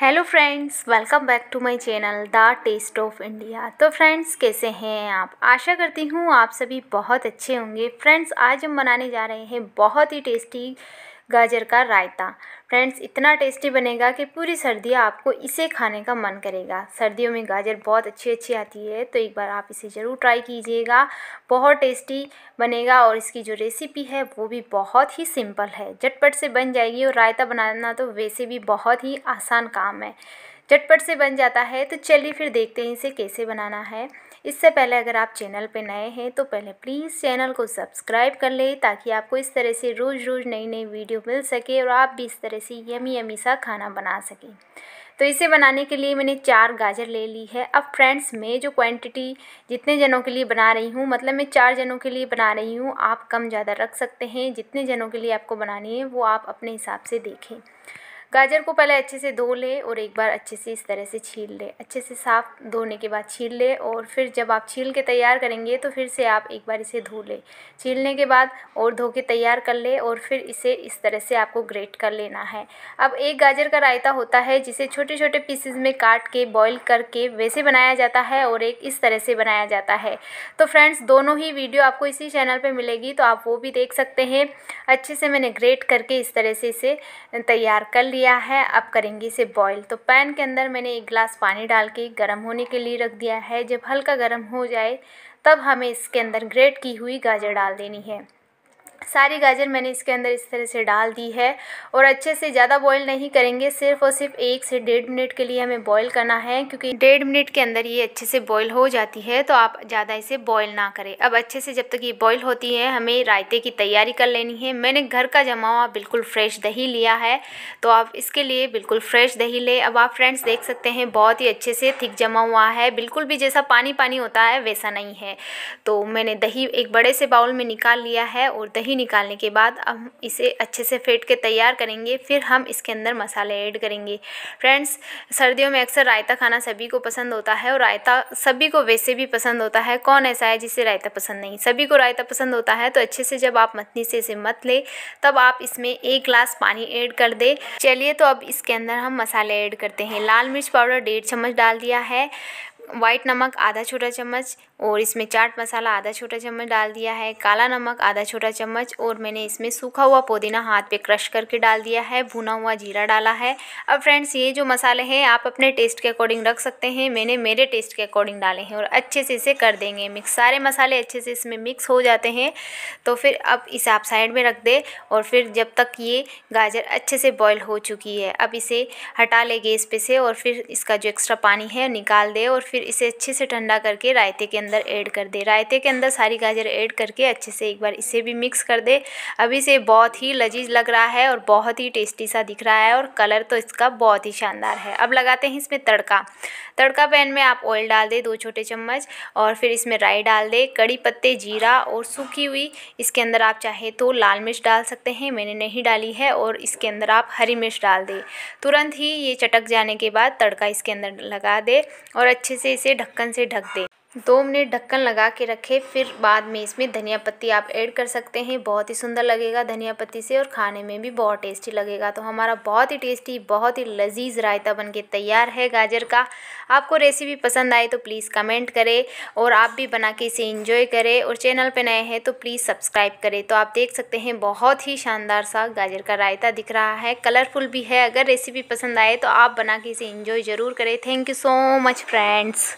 hello friends welcome back to my channel the taste of India तो friends कैसे हैं आप आशा करती हूँ आप सभी बहुत अच्छे होंगे फ्रेंड्स आज हम बनाने जा रहे हैं बहुत ही टेस्टी गाजर का रायता फ्रेंड्स इतना टेस्टी बनेगा कि पूरी सर्दियाँ आपको इसे खाने का मन करेगा सर्दियों में गाजर बहुत अच्छी अच्छी आती है तो एक बार आप इसे ज़रूर ट्राई कीजिएगा बहुत टेस्टी बनेगा और इसकी जो रेसिपी है वो भी बहुत ही सिंपल है झटपट से बन जाएगी और रायता बनाना तो वैसे भी बहुत ही आसान काम है झटपट से बन जाता है तो चलिए फिर देखते हैं इसे कैसे बनाना है इससे पहले अगर आप चैनल पे नए हैं तो पहले प्लीज़ चैनल को सब्सक्राइब कर लें ताकि आपको इस तरह से रोज़ रोज़ नई नई वीडियो मिल सके और आप भी इस तरह से यमी यमी सा खाना बना सकें तो इसे बनाने के लिए मैंने चार गाजर ले ली है अब फ्रेंड्स मैं जो क्वांटिटी जितने जनों के लिए बना रही हूँ मतलब मैं चार जनों के लिए बना रही हूँ आप कम ज़्यादा रख सकते हैं जितने जनों के लिए आपको बनानी है वो आप अपने हिसाब से देखें गाजर को पहले अच्छे से धो लें और एक बार अच्छे से इस तरह से छील लें अच्छे से साफ़ धोने के बाद छील लें और फिर जब आप छील के तैयार करेंगे तो फिर से आप एक बार इसे धो लें छीलने के बाद और धो के तैयार कर लें और फिर इसे इस तरह से आपको ग्रेट कर लेना है अब एक गाजर का रायता होता है जिसे छोटे छोटे पीसेज में काट के बॉयल करके वैसे बनाया जाता है और एक इस तरह से बनाया जाता है तो फ्रेंड्स दोनों ही वीडियो आपको इसी चैनल पर मिलेगी तो आप वो भी देख सकते हैं अच्छे से मैंने ग्रेट करके इस तरह से इसे तैयार कर लिया लिया है अब करेंगे इसे बॉईल तो पैन के अंदर मैंने एक गिलास पानी डाल के गर्म होने के लिए रख दिया है जब हल्का गर्म हो जाए तब हमें इसके अंदर ग्रेट की हुई गाजर डाल देनी है सारी गाजर मैंने इसके अंदर इस तरह से डाल दी है और अच्छे से ज़्यादा बॉईल नहीं करेंगे सिर्फ और सिर्फ एक से डेढ़ मिनट के लिए हमें बॉईल करना है क्योंकि डेढ़ मिनट के अंदर ये अच्छे से बॉईल हो जाती है तो आप ज़्यादा इसे बॉईल ना करें अब अच्छे से जब तक ये बॉईल होती है हमें रायते की तैयारी कर लेनी है मैंने घर का जमा हुआ बिल्कुल फ्रेश दही लिया है तो आप इसके लिए बिल्कुल फ्रेश दही लें अब आप फ्रेंड्स देख सकते हैं बहुत ही अच्छे से थिक जमा हुआ है बिल्कुल भी जैसा पानी पानी होता है वैसा नहीं है तो मैंने दही एक बड़े से बाउल में निकाल लिया है और दही निकालने के बाद हम इसे अच्छे से फेंट के तैयार करेंगे फिर हम इसके अंदर मसाले ऐड करेंगे फ्रेंड्स सर्दियों में अक्सर रायता खाना सभी को पसंद होता है और रायता सभी को वैसे भी पसंद होता है कौन ऐसा है जिसे रायता पसंद नहीं सभी को रायता पसंद होता है तो अच्छे से जब आप मथनी से इसे मत ले तब आप इसमें एक ग्लास पानी ऐड कर दे चलिए तो अब इसके अंदर हम मसाले ऐड करते हैं लाल मिर्च पाउडर डेढ़ चम्मच डाल दिया है वाइट नमक आधा छोटा चम्मच और इसमें चाट मसाला आधा छोटा चम्मच डाल दिया है काला नमक आधा छोटा चम्मच और मैंने इसमें सूखा हुआ पुदीना हाथ पे क्रश करके डाल दिया है भुना हुआ जीरा डाला है अब फ्रेंड्स ये जो मसाले हैं आप अपने टेस्ट के अकॉर्डिंग रख सकते हैं मैंने मेरे टेस्ट के अकॉर्डिंग डाले हैं और अच्छे से इसे कर देंगे मिक्स सारे मसाले अच्छे से इसमें मिक्स हो जाते हैं तो फिर अब इसे आप साइड में रख दें और फिर जब तक ये गाजर अच्छे से बॉयल हो चुकी है अब इसे हटा ले गैस पे से और फिर इसका जो एक्स्ट्रा पानी है निकाल दे और फिर इसे अच्छे से ठंडा करके रायते के अंदर ऐड कर दे रायते के अंदर सारी गाजर ऐड करके अच्छे से एक बार इसे भी मिक्स कर दे अभी से बहुत ही लजीज लग रहा है और बहुत ही टेस्टी सा दिख रहा है और कलर तो इसका बहुत ही शानदार है अब लगाते हैं इसमें तड़का तड़का पैन में आप ऑयल डाल दें दो छोटे चम्मच और फिर इसमें राई डाल दें कड़ी पत्ते जीरा और सूखी हुई इसके अंदर आप चाहे तो लाल मिर्च डाल सकते हैं मैंने नहीं डाली है और इसके अंदर आप हरी मिर्च डाल दें तुरंत ही ये चटक जाने के बाद तड़का इसके अंदर लगा दे और अच्छे से इसे ढक्कन से ढक दें दो मिनट ढक्कन लगा के रखें फिर बाद में इसमें धनिया पत्ती आप ऐड कर सकते हैं बहुत ही सुंदर लगेगा धनिया पत्ती से और खाने में भी बहुत टेस्टी लगेगा तो हमारा बहुत ही टेस्टी बहुत ही लजीज रायता बनके तैयार है गाजर का आपको रेसिपी पसंद आए तो प्लीज़ कमेंट करें और आप भी बना के इसे इंजॉय करें और चैनल पर नए हैं तो प्लीज़ सब्सक्राइब करें तो आप देख सकते हैं बहुत ही शानदार सा गाजर का रायता दिख रहा है कलरफुल भी है अगर रेसिपी पसंद आए तो आप बना के इसे इंजॉय ज़रूर करें thank you so much friends